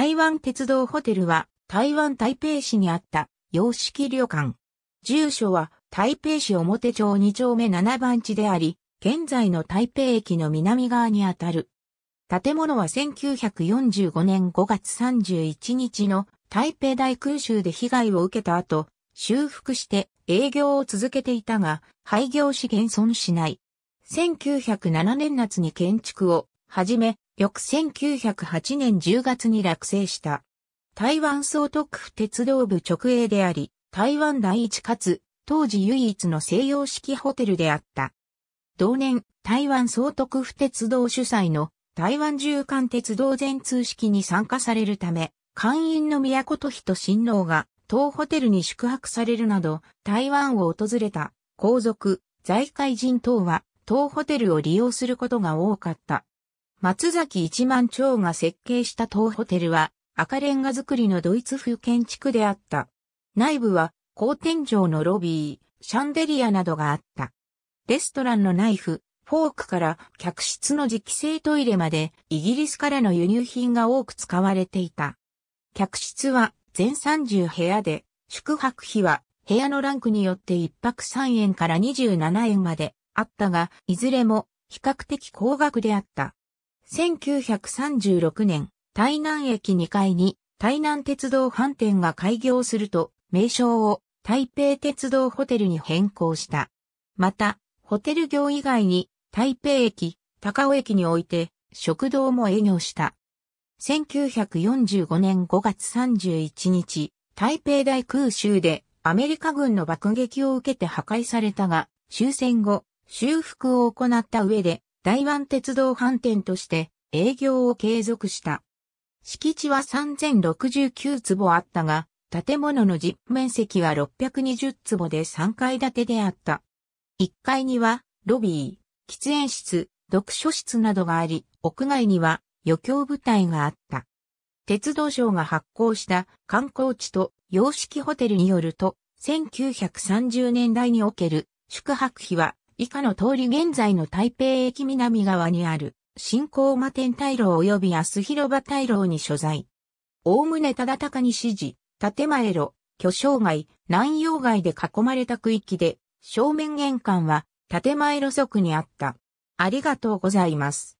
台湾鉄道ホテルは台湾台北市にあった洋式旅館。住所は台北市表町2丁目7番地であり、現在の台北駅の南側にあたる。建物は1945年5月31日の台北大空襲で被害を受けた後、修復して営業を続けていたが、廃業し現存しない。1907年夏に建築をはじめ、翌1908年10月に落成した。台湾総督府鉄道部直営であり、台湾第一かつ、当時唯一の西洋式ホテルであった。同年、台湾総督府鉄道主催の台湾縦貫鉄道全通式に参加されるため、官員の宮古都人親王が当ホテルに宿泊されるなど、台湾を訪れた皇族、在海人等は当ホテルを利用することが多かった。松崎一万町が設計した当ホテルは赤レンガ造りのドイツ風建築であった。内部は高天井のロビー、シャンデリアなどがあった。レストランのナイフ、フォークから客室の磁気製トイレまでイギリスからの輸入品が多く使われていた。客室は全30部屋で、宿泊費は部屋のランクによって1泊3円から27円まであったが、いずれも比較的高額であった。1936年、台南駅2階に台南鉄道飯店が開業すると、名称を台北鉄道ホテルに変更した。また、ホテル業以外に台北駅、高尾駅において食堂も営業した。1945年5月31日、台北大空襲でアメリカ軍の爆撃を受けて破壊されたが、終戦後、修復を行った上で台湾鉄道飯店として営業を継続した。敷地は3069坪あったが、建物の実面積は620坪で3階建てであった。1階にはロビー、喫煙室、読書室などがあり、屋外には余興部隊があった。鉄道省が発行した観光地と洋式ホテルによると、1930年代における宿泊費は以下の通り現在の台北駅南側にある、新高馬天大楼及び安広場大楼に所在。おおむね忠高に指示、建前路、巨匠街、南洋街で囲まれた区域で、正面玄関は建前路側にあった。ありがとうございます。